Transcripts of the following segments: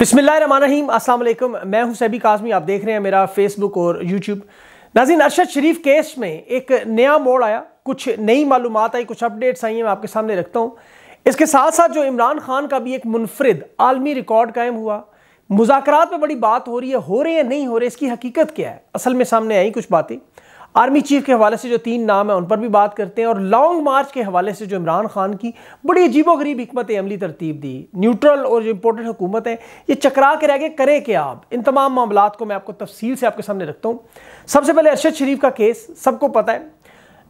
बिसमीम अस्सलाम मैं हूं सैबी काजमी आप देख रहे हैं मेरा फेसबुक और यूट्यूब नाजिन अरशद शरीफ केस में एक नया मोड़ आया कुछ नई मालूम आई कुछ अपडेट्स आई हैं मैं आपके सामने रखता हूँ इसके साथ साथ जो इमरान खान का भी एक मुनफरद आलमी रिकॉर्ड कायम हुआ मुजाकर में बड़ी बात हो रही है हो रहे हैं नहीं हो रहे इसकी हकीकत क्या है असल में सामने आई कुछ बातें आर्मी चीफ के हवाले से जो तीन नाम है उन पर भी बात करते हैं और लॉन्ग मार्च के हवाले से जो इमरान खान की बड़ी अजीबो गरीब हमत अमली तरतीब दी न्यूट्रल और जो इम्पोर्टेंट हुकूमत है ये चकरा के रह गए करें क्या आप इन तमाम मामला को मैं आपको तफसील से आपके सामने रखता हूँ सबसे पहले अरशद शरीफ का केस सबको पता है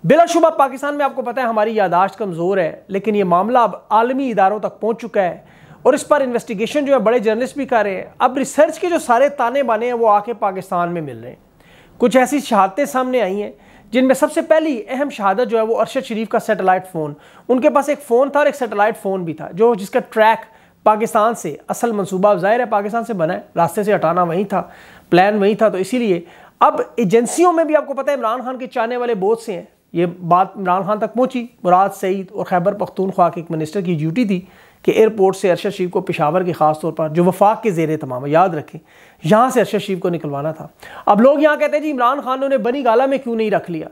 बिलाशुबा पाकिस्तान में आपको पता है हमारी यादाश्त कमज़ोर है लेकिन ये मामला अब आलमी इदारों तक पहुँच चुका है और इस पर इन्वेस्टिगेशन जो है बड़े जर्नलिस्ट भी कर रहे हैं अब रिसर्च के जो सारे ताने बाने हैं वो आके पाकिस्तान में मिल रहे हैं कुछ ऐसी शहादतें सामने आई हैं जिनमें सबसे पहली अहम शहादत जो है वो अरशद शरीफ का सेटेलाइट फ़ोन उनके पास एक फ़ोन था और एक सेटेलाइट फ़ोन भी था जो जिसका ट्रैक पाकिस्तान से असल मनसूबा अब ज़ाहिर है पाकिस्तान से बना है रास्ते से हटाना वहीं था प्लान वहीं था तो इसीलिए अब एजेंसियों में भी आपको पता है इमरान खान के चाहने वाले बहुत से हैं ये बात इमरान खान तक पहुंची मुराद सईद और खैबर पख्तूनख्वा के एक मिनिस्टर की ड्यूटी थी कि एयरपोर्ट से अरशद शरीफ को पिशावर के ख़ास तौर पर जो वफाक के जेर तमाम याद रखें यहाँ से अरशद शरीफ को निकलवाना था अब लोग यहाँ कहते हैं जी इमरान खान ने बनी गाला में क्यों नहीं रख लिया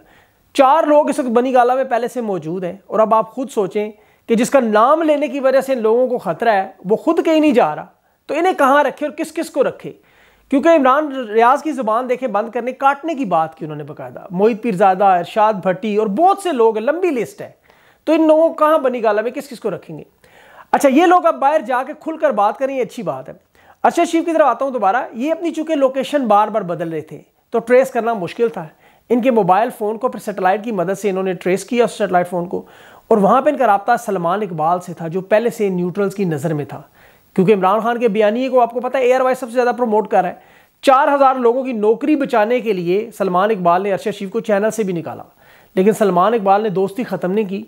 चार लोग इस वक्त बनी गाला में पहले से मौजूद हैं और अब आप खुद सोचें कि जिसका नाम लेने की वजह से लोगों को ख़तरा है वो खुद कहीं नहीं जा रहा तो इन्हें कहाँ रखे और किस किस को रखे क्योंकि इमरान रियाज की ज़ुबान देखें बंद करने काटने की बात की उन्होंने बकायदा मोहित पीरजादा इरशाद भट्टी और बहुत से लोग लंबी लिस्ट है तो इन लोगों को कहाँ बनी गाला में किस किस को रखेंगे अच्छा ये लोग अब बाहर जाके खुलकर बात करें ये अच्छी बात है अच्छा शिव की तरफ आता हूँ दोबारा ये अपनी चूँकि लोकेशन बार बार बदल रहे थे तो ट्रेस करना मुश्किल था इनके मोबाइल फ़ोन को फिर सेटेलाइट की मदद से इन्होंने ट्रेस किया उस सेटेलाइट फ़ोन को और वहाँ पर इनका रबता सलमान इकबाल से था जो पहले से न्यूट्रल्स की नज़र में था क्योंकि इमरान खान के बयानी को आपको पता है एयर वाइज सबसे ज़्यादा प्रमोट कर रहा है चार हज़ार लोगों की नौकरी बचाने के लिए सलमान इकबाल ने अर्शद शिव को चैनल से भी निकाला लेकिन सलमान इकबाल ने दोस्ती ख़त्म नहीं की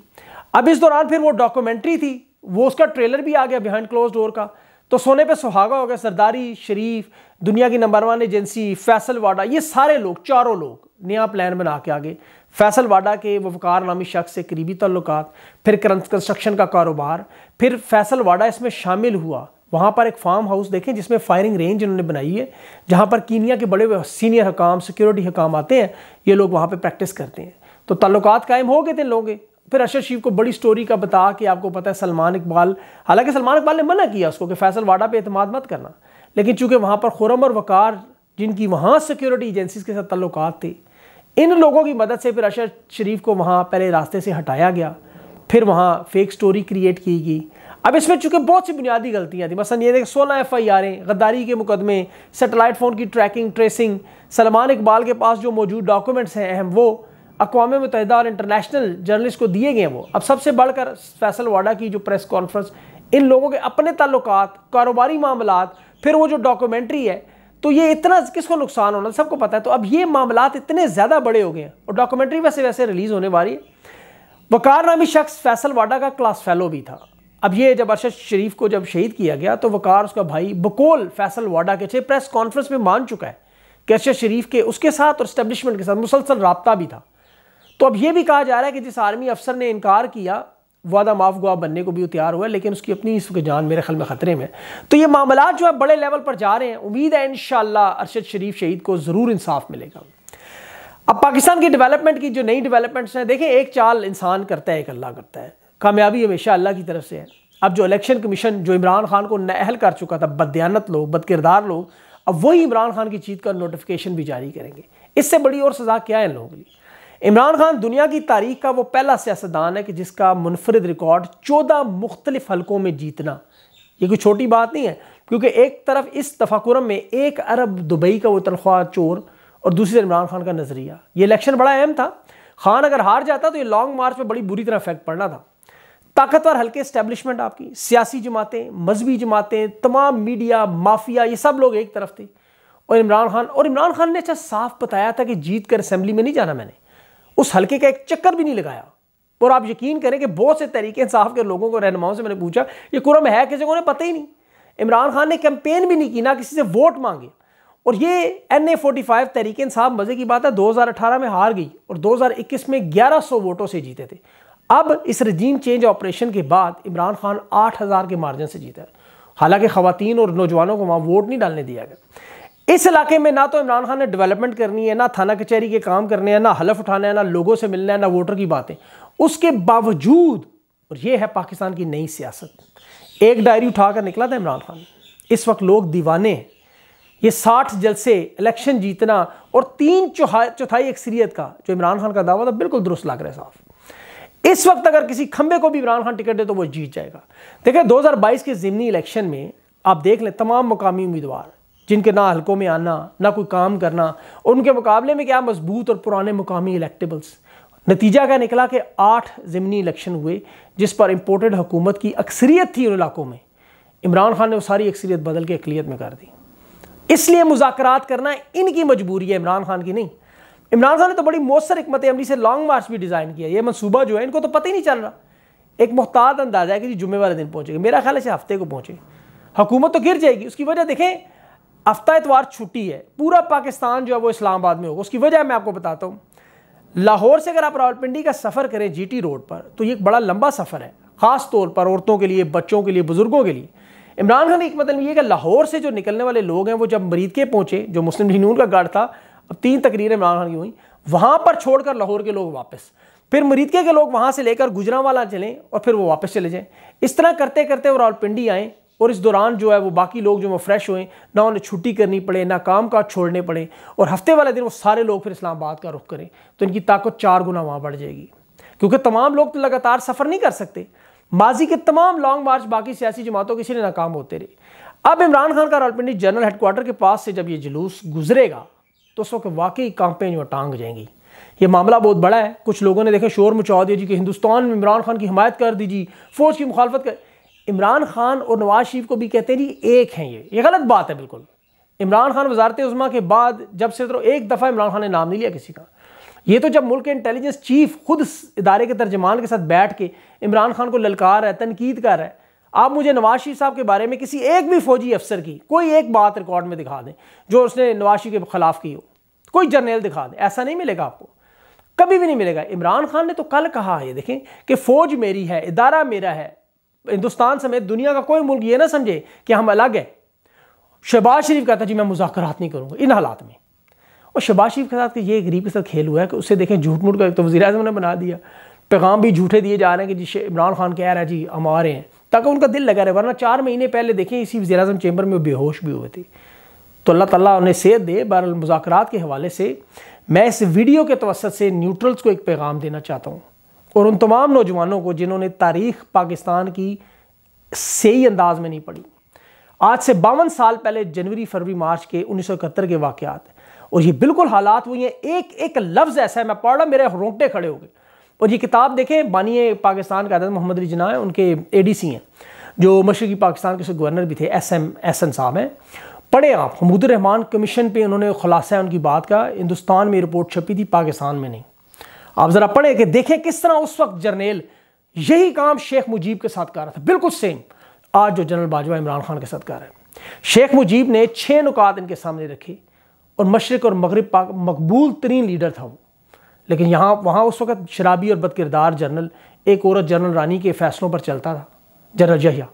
अब इस दौरान फिर वो डॉक्यूमेंट्री थी वो उसका ट्रेलर भी आ गया बिहाइंड क्लोज डोर का तो सोने पे सुहागा हो गया सरदारी शरीफ दुनिया की number one agency Faisal Vawda ये सारे लोग चारों लोग नया प्लान बना के आगे फैसल वाडा के वफकार नामी शख्स से करीबी तल्लुक फिर कंस्ट्रक्शन का कारोबार फिर फैसल वाडा इसमें शामिल हुआ वहाँ पर एक फार्म हाउस देखें जिसमें फायरिंग रेंज इन्होंने बनाई है जहाँ पर कीनिया के बड़े सीनियर हकाम सिक्योरिटी हकाम आते हैं ये लोग वहाँ पर प्रैक्टिस करते हैं तो ताल्लुक कायम हो गए थे लोगों फिर अशर शिव को बड़ी स्टोरी का बता कि आपको पता है सलमान इकबाल हालांकि सलमान इकबाल ने मना किया उसको कि फैसल वाडा पे अतमाद मत करना लेकिन चूंकि वहाँ पर खुरम और वकार जिनकी वहाँ सिक्योरिटी एजेंसीज के साथ तल्लक थे इन लोगों की मदद से फिर अशर शरीफ को वहाँ पहले रास्ते से हटाया गया फिर वहाँ फेक स्टोरी क्रिएट की गई अब इसमें चूंकि बहुत सी बुनियादी गलतियाँ थी मसा ये सोलह एफ आई आरें गद्दारी के मुकदमे सेटेलाइट फ़ोन की ट्रैकिंग ट्रेसिंग सलमान इकबाल के पास जो मौजूद डॉक्यूमेंट्स हैं अहम वो अकवा मुतहद और इंटरनेशनल जर्नलिस्ट को दिए गए हैं वो अब सबसे बढ़कर फैसल वाडा की जो प्रेस कॉन्फ्रेंस इन लोगों के अपने ताल्लुक कारोबारी मामला फिर वो जो डॉक्यूमेंट्री है तो ये इतना किसको नुकसान होना सबको पता है तो अब ये मामला इतने ज़्यादा बड़े हो गए हैं और डॉक्यूमेंट्री वैसे वैसे रिलीज़ होने वाली है वकार नामी शख्स फैसल वाडा का क्लास फेलो भी था अब ये जब अरशद शरीफ को जब शहीद किया गया तो वकार उसका भाई बकोल फैसल वाडा के प्रेस कॉन्फ्रेंस में मान चुका है कि अरशद शरीफ के उसके साथ और इस्टेब्लिशमेंट के साथ मुसलसल रबता भी था तो अब यह भी कहा जा रहा है कि जिस आर्मी अफसर ने इनकार किया वादा माफ गुआ बनने को भी तैयार हुआ है लेकिन उसकी अपनी इस जान मेरे ख्याल में ख़तरे में तो ये मामला जो है बड़े लेवल पर जा रहे हैं उम्मीद है इन अरशद शरीफ शहीद को ज़रूर इंसाफ मिलेगा अब पाकिस्तान की डेवलपमेंट की जो नई डेवलपमेंट्स हैं देखें एक चाल इंसान करता है एक अल्लाह करता है कामयाबी हमेशा अल्लाह की तरफ से है अब जो इलेक्शन कमीशन जो इमरान खान को नहल कर चुका था बदयानत लोग बदकिरदार लोग अब वही इमरान खान की जीत का नोटिफिकेशन भी जारी करेंगे इससे बड़ी और सज़ा क्या है इन लोगों के लिए इमरान खान दुनिया की तारीख का वो पहला सियासतदान है कि जिसका मुनफरद रिकॉर्ड चौदह मुख्तलिफ हलकों में जीतना ये कोई छोटी बात नहीं है क्योंकि एक तरफ इस तफाकुरम में एक अरब दुबई का वो तनख्वाह चोर और दूसरी इमरान खान का नज़रिया ये इलेक्शन बड़ा अहम था खान अगर हार जाता तो ये लॉन्ग मार्च पर बड़ी बुरी तरह इफेक्ट पड़ना था ताकतवर हल्के इस्टेबलिशमेंट आपकी सियासी जमातें मजहबी जमातें तमाम मीडिया माफिया ये सब लोग एक तरफ थे और इमरान खान और इमरान खान ने अच्छा साफ बताया था कि जीत कर असम्बली में नहीं जाना मैंने उस हल्के का एक चक्कर भी नहीं लगाया और आप यकीन करें कि बहुत से तरीके इंसाफ के लोगों को रहनुमाओं से मैंने पूछा ये कुरम है किसी को उन्हें पता ही नहीं इमरान खान ने कैंपेन भी नहीं की ना किसी से वोट मांगे और ये एन ए फोर्टी फाइव तरीके इंसाफ मज़े की बात है दो हजार अठारह में हार गई और दो हजार इक्कीस में ग्यारह सौ वोटों से जीते थे अब इस रजीम चेंज ऑपरेशन के बाद इमरान खान आठ हजार के मार्जिन से जीता है हालांकि ख़वातीन और नौजवानों को वहाँ वोट नहीं डालने दिया गया इस इलाके में ना तो इमरान खान ने डेवलपमेंट करनी है ना थाना कचहरी के काम करने हैं ना हलफ उठाना है ना लोगों से मिलना है ना वोटर की बातें उसके बावजूद और ये है पाकिस्तान की नई सियासत एक डायरी उठाकर निकला था इमरान खान इस वक्त लोग दीवाने हैं ये साठ जलसे इलेक्शन जीतना और तीन चौहा चौथाई अक्सरियत का जो इमरान खान का दावा था बिल्कुल दुरुस्त लग रहा है साफ इस वक्त अगर किसी खंबे को भी इमरान खान टिकट दे तो वो जीत जाएगा देखिए 2022 के ज़िमनी इलेक्शन में आप देख लें तमाम मुकामी उम्मीदवार जिनके ना हलकों में आना ना कोई काम करना उनके मुकाबले में क्या मजबूत और पुराने मुकामी इलेक्टेबल्स नतीजा क्या निकला कि आठ ज़मनी इलेक्शन हुए जिस पर इम्पोर्टेड हुकूमत की अक्सरियत थी उन इलाकों में इमरान खान ने वो सारी अक्सरियत बदल के अकलीत में कर दी इसलिए मुजाकर करना इनकी मजबूरी है इमरान खान की नहीं इमरान खान ने तो बड़ी मौसर हमत अमली से लॉन्ग मार्च भी डिज़ाइन किया ये मनसूबा जो है इनको तो पता ही नहीं चल रहा एक मुहतात अंदाजा है कि जी जुम्मे वाले दिन पहुँचेगा मेरा ख्याल है हफ्ते को पहुँचे हुकूमत तो गिर जाएगी उसकी वजह देखें हफ्ता एतवार छुट्टी है पूरा पाकिस्तान जो है वो इस्लामाबाद में होगा उसकी वजह मैं आपको बताता हूँ लाहौर से अगर आप रावलपिंडी का सफ़र करें जीटी रोड पर तो ये एक बड़ा लंबा सफ़र है ख़ास तौर पर औरतों के लिए बच्चों के लिए बुज़ुर्गों के लिए इमरान खान एक मतलब ये कि लाहौर से जो निकलने वाले लोग हैं वो जब मरीद के पहुँचे जो मुस्लिम लीग का गार्ड था अब तीन तकरीरें इमरान खान की हुई वहाँ पर छोड़कर लाहौर के लोग वापस फिर मरीद के लोग वहाँ से लेकर वाला चलें और फिर वो वापस चले जाएँ इस तरह करते करते वो रावलपिंडी आएँ और इस दौरान जो है वो बाकी लोग जो वो फ्रेश हुए ना उन्हें छुट्टी करनी पड़े ना काम काज छोड़ने पड़े और हफ्ते वाले दिन वो सारे लोग फिर इस्लामाबाद का रुख करें तो इनकी ताकत चार गुना वहाँ बढ़ जाएगी क्योंकि तमाम लोग तो लगातार सफ़र नहीं कर सकते माजी के तमाम लॉन्ग मार्च बाकी सियासी जमातों के इसलिए नाकाम होते रहे अब इमरान खान का रावलपिंडी जनरल हेडकोार्टर के पास से जब ये जुलूस गुजरेगा तो उस वक्त वाकई कांपें जो टांग जाएंगी ये मामला बहुत बड़ा है कुछ लोगों ने देखा शोर मचा दिया जी कि हिंदुस्तान में इमरान खान की हमायत कर दीजिए फौज की मुखालफत कर इमरान खान और नवाज शरीफ को भी कहते हैं जी एक हैं ये ये गलत बात है बिल्कुल इमरान खान वजारत उजमा के बाद जब से तो एक दफ़ा इमरान खान ने नाम नहीं लिया किसी का ये तो जब मुल्क के इंटेलिजेंस चीफ खुद इदारे के तर्जमान के साथ बैठ के इमरान खान को ललकार है तनकीद कर रहा है आप मुझे नवाज शरीफ साहब के बारे में किसी एक भी फौजी अफसर की कोई एक बात रिकॉर्ड में दिखा दें जो उसने नवाज शरीफ के खिलाफ की हो कोई जर्नेल दिखा दें ऐसा नहीं मिलेगा आपको कभी भी नहीं मिलेगा इमरान खान ने तो कल कहा है देखें कि फ़ौज मेरी है इदारा मेरा है हिंदुस्तान समेत दुनिया का कोई मुल्क ये ना समझे कि हम अलग हैं शहबाज शरीफ कहता जी मैं मुजाकरात नहीं करूँगा इन हालात में और शहबाज शरीफ के साथ ये गरीब के साथ खेल हुआ है कि उससे देखें झूठ मूठ का एक तो वजी अजम ने बना दिया पैगाम भी झूठे दिए जा रहे हैं कि जी इमरान खान कह रहा है जी हम आ रहे हैं ताकि उनका दिल लगा रहे वरना चार महीने पहले देखें इसी वजी अजम चैम्बर में बेहोश भी हुए थे तो अल्लाह तला उन्हें सेहत दे बहर मुजाकर के हवाले से मैं इस वीडियो के तवसत से न्यूट्रल्स को एक पैगाम देना चाहता हूँ और उन तमाम नौजवानों को जिन्होंने तारीख पाकिस्तान की सही अंदाज में नहीं पढ़ी आज से बावन साल पहले जनवरी फरवरी मार्च के उन्नीस के वाकत और ये बिल्कुल हालात हुई हैं एक एक लफ्ज़ ऐसा है मैं पढ़ रहा मेरे रोंगटे खड़े हो गए और ये किताब देखें बानिए पाकिस्तान का आदत मोहम्मद जना है उनके ए डी सी हैं जो मशरकी पाकिस्तान के गवर्नर भी थे एस एम एस एन साहब हैं पढ़े आप हमूदुररहमान कमीशन पर उन्होंने खुलासा है उनकी बात का हिंदुस्तान में रिपोर्ट छपी थी पाकिस्तान में नहीं आप जरा पढ़े कि देखें किस तरह उस वक्त जर्नेल यही काम शेख मुजीब के साथ कर रहा था बिल्कुल सेम आज जो जनरल बाजवा इमरान खान के साथ कर रहा है शेख मुजीब ने छः नुकात इनके सामने रखे और मशरक और मगरब पाक मकबूल तरीन लीडर था वो लेकिन यहाँ वहाँ उस वक्त शराबी और बदकिरदार जनरल एक औरत जनरल रानी के फैसलों पर चलता था जनरल जहिया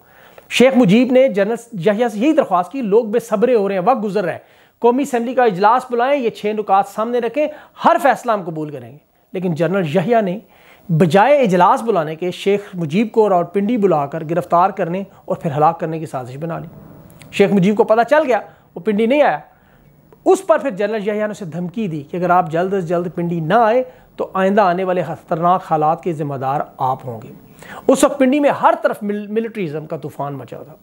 शेख मुजीब ने जनरल जहिया से यही दरख्वास्त की लोग बेसब्रे हो रहे हैं वक्त गुजर रहे हैं कौमी असम्बली का इजलास बुलाएं ये छः नुकात सामने रखें हर फैसला हम कबूल करेंगे लेकिन जनरल यहिया ने बजाय इजलास बुलाने के शेख मुजीब को और पिंडी बुलाकर गिरफ्तार करने और फिर हलाक करने की साजिश बना ली शेख मुजीब को पता चल गया वो पिंडी नहीं आया उस पर फिर जनरल यहिया ने उसे धमकी दी कि अगर आप जल्द अज जल्द पिंडी ना आए तो आइंदा आने वाले खतरनाक हालात के ज़िम्मेदार आप होंगे उस वक्त पिंडी में हर तरफ मिल, मिलिट्रीज़म का तूफान मचा था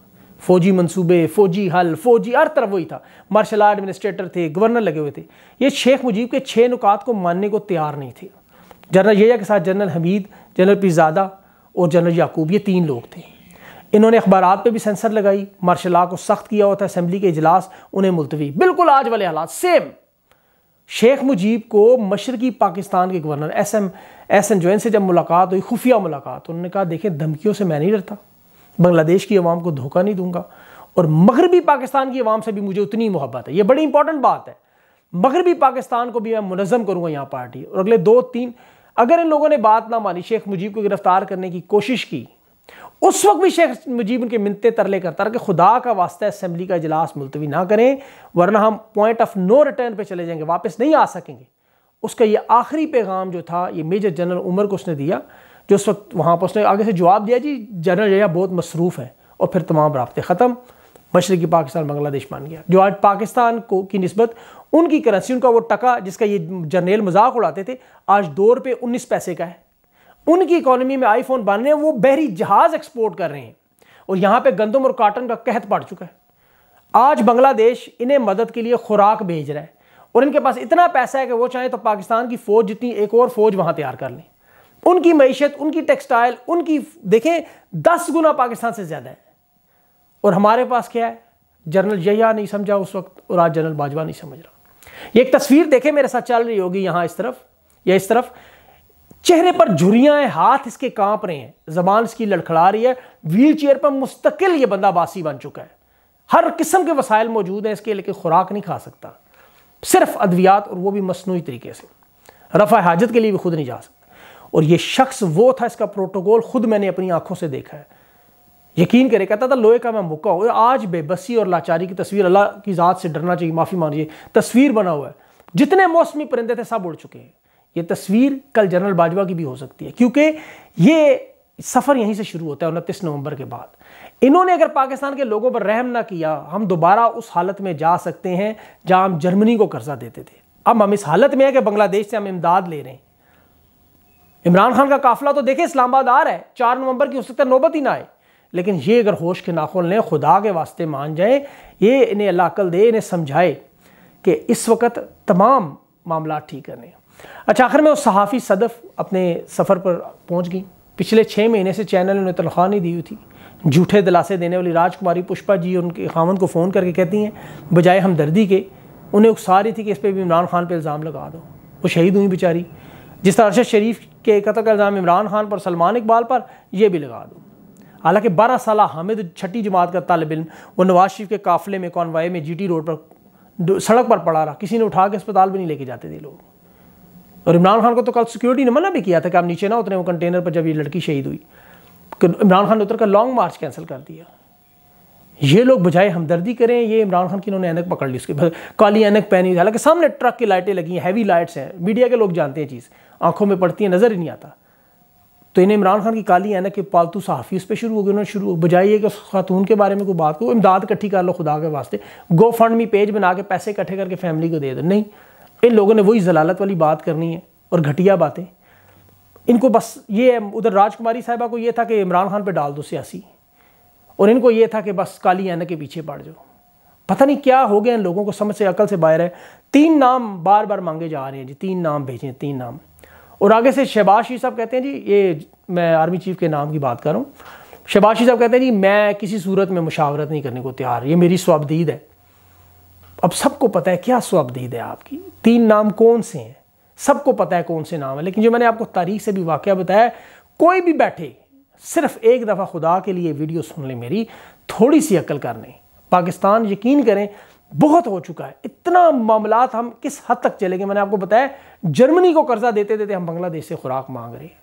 फौजी मंसूबे फौजी हल फौजी हर तरफ वही था मार्शल आर्ट एडमिनिस्ट्रेटर थे गवर्नर लगे हुए थे ये शेख मुजीब के छः नुकात को मानने को तैयार नहीं थे जनरल यया के साथ जनरल हमीद जनरल पिजादा और जनरल याकूब ये तीन लोग थे इन्होंने अखबार पर भी सेंसर लगाई मार्शल लॉ को सख्त किया होता है असम्बली के इजलास उन्हें मुलतवी बिल्कुल आज वाले हालात सेम शेख मुजीब को मशरकी पाकिस्तान के governor S M S N जोन से जब मुलाकात हुई खुफिया मुलाकात उन्होंने कहा देखें धमकियों से मैं नहीं डरता बांग्लादेश की आवाम को धोखा नहीं दूंगा और मगरबी पाकिस्तान की आवाम से भी मुझे उतनी मोहब्बत है ये बड़ी इंपॉर्टेंट बात है मगरबी पाकिस्तान को भी मैं मुनज़म करूँगा यहाँ पार्टी और अगले दो तीन अगर इन लोगों ने बात ना मानी शेख मुजीब को गिरफ्तार करने की कोशिश की उस वक्त भी शेख मुजीब उनके मिनते तरले करता रहा कि खुदा का वास्ता असम्बली का इजलास मुलतवी ना करें वरना हम पॉइंट ऑफ नो रिटर्न पर चले जाएंगे वापस नहीं आ सकेंगे उसका यह आखिरी पैगाम जो था ये मेजर जनरल उमर को उसने दिया जो उस वक्त वहाँ पर उसने आगे से जवाब दिया जी जनरल जया बहुत मसरूफ़ है और फिर तमाम रबते ख़त्म मशरकी पाकिस्तान बांग्लादेश मान गया जो आज पाकिस्तान को की नस्बत उनकी करेंसी उनका वो टका जिसका ये जर्नेल मजाक उड़ाते थे आज दो रुपये उन्नीस पैसे का है उनकी इकोनॉमी में आईफोन बन रहे हैं वो बहरी जहाज एक्सपोर्ट कर रहे हैं और यहाँ पे गंदम और काटन का कहत पड़ चुका है आज बांग्लादेश इन्हें मदद के लिए खुराक भेज रहा है और इनके पास इतना पैसा है कि वो चाहें तो पाकिस्तान की फौज जितनी एक और फौज वहाँ तैयार कर लें उनकी मीशत उनकी टेक्सटाइल उनकी देखें दस गुना पाकिस्तान से ज़्यादा है और हमारे पास क्या है जनरल जया नहीं समझा उस वक्त और आज जनरल बाजवा नहीं समझ रहा ये एक तस्वीर देखे मेरे साथ चल रही होगी यहां इस तरफ या इस तरफ चेहरे पर झुरिया हैं हाथ इसके कांप रहे हैं जबान इसकी लड़खड़ा रही है व्हील चेयर पर मुस्तकिल ये बंदा बासी बन चुका है हर किस्म के वसाइल मौजूद हैं इसके लेकिन खुराक नहीं खा सकता सिर्फ अद्वियात और वो भी मसनू तरीके से रफ़ा हाजत के लिए भी खुद नहीं जा सकता और ये शख्स वो था इसका प्रोटोकॉल खुद मैंने अपनी आंखों से देखा है यकीन करे कहता था लोहे का मैं मुक्का हूँ आज बेबसी और लाचारी की तस्वीर अल्लाह की ज़ात से डरना चाहिए माफ़ी मांगिए तस्वीर बना हुआ है जितने मौसमी परिंदे थे सब उड़ चुके हैं ये तस्वीर कल जनरल बाजवा की भी हो सकती है क्योंकि ये सफ़र यहीं से शुरू होता है उनतीस नवंबर के बाद इन्होंने अगर पाकिस्तान के लोगों पर रहम ना किया हम दोबारा उस हालत में जा सकते हैं जहाँ हम जर्मनी को कर्जा देते थे अब हम इस हालत में है कि बांग्लादेश से हम इमदाद ले रहे हैं इमरान खान का काफिला तो देखे इस्लामाबाद आ रहा है चार नवंबर की हो सकता है नौबत ही ना आए लेकिन ये अगर होश के नाखुल ने खुदा के वास्ते मान जाए ये इन्हें अल्लाह अकल दे इन्हें समझाए कि इस वक्त तमाम मामला ठीक करने अच्छा आखिर में उस सहाफ़ी सदफ़ अपने सफ़र पर पहुँच गई पिछले छः महीने से चैनल ने उन्हें तनख्वाह नहीं दी हुई थी झूठे दिलासे देने वाली राजकुमारी पुष्पा जी उनके खामन को फ़ोन करके कहती हैं बजाय हमदर्दी के उन्हें उकसा रही थी कि इस पर भी इमरान खान पर इल्ज़ाम लगा दो वो शहीद हुई बेचारी जिस तरह अरशद शरीफ के कतल का इल्ज़ाम इमरान खान पर सलमान इकबाल पर यह भी लगा दो हालांकि बारह साल हामिद छठी जमात का तालब इम वो नवाज शरीफ के काफिले में कॉन्वाय में जीटी रोड पर सड़क पर पड़ा रहा किसी ने उठा के अस्पताल भी नहीं लेके जाते थे लोग और इमरान खान को तो कल सिक्योरिटी ने मना भी किया था कि आप नीचे ना उतरे वो कंटेनर पर जब ये लड़की शहीद हुई इमरान खान ने उतर कर लॉन्ग मार्च कैंसिल कर दिया ये लोग बजाय हमदर्दी करें ये इमरान खान की इन्होंने एनक पकड़ ली उसके काली एनक पहनी हालांकि सामने ट्रक की लाइटें लगी हैं हैवी लाइट्स हैं मीडिया के लोग जानते हैं चीज़ आंखों में पड़ती है नज़र ही नहीं आता तो इन्हें इमरान खान की काली है ना कि पालतू सहाफ़ी उस पर शुरू हो गई उन्होंने शुरू बजाई है कि उस खातून के बारे में कोई बात को इमदाद इकट्ठी कर लो खुदा के वास्ते गो फंड मी पेज बना के पैसे इकट्ठे करके फैमिली को दे दो नहीं इन लोगों ने वही जलालत वाली बात करनी है और घटिया बातें इनको बस ये है उधर राजकुमारी साहिबा को ये था कि इमरान खान पर डाल दो सियासी और इनको ये था कि बस काली आने के पीछे पड़ जाओ पता नहीं क्या हो गया इन लोगों को समझ से अकल से बाहर है तीन नाम बार बार मांगे जा रहे हैं जी तीन नाम भेजें तीन नाम और आगे से शहबाज साहब कहते हैं जी ये मैं आर्मी चीफ के नाम की बात कर रहा हूँ शहबाज साहब कहते हैं जी मैं किसी सूरत में मुशावरत नहीं करने को तैयार ये मेरी स्वाबदीद है अब सबको पता है क्या स्वाबदीद है आपकी तीन नाम कौन से हैं सबको पता है कौन से नाम है लेकिन जो मैंने आपको तारीख से भी वाक़ बताया कोई भी बैठे सिर्फ एक दफ़ा खुदा के लिए वीडियो सुन ले मेरी थोड़ी सी अकल करने पाकिस्तान यकीन करें बहुत हो चुका है इतना मामला हम किस हद तक चलेंगे मैंने आपको बताया जर्मनी को कर्जा देते देते हम बांग्लादेश से खुराक मांग रहे हैं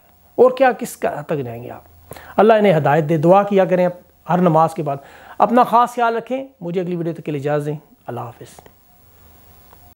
और क्या किस हद तक जाएंगे आप अल्लाह इन्हें हदायत दे दुआ किया करें हर नमाज के बाद अपना ख़ास ख्याल रखें मुझे अगली वीडियो तक के लिए इजाज़ दें अल्लाह हाफिज़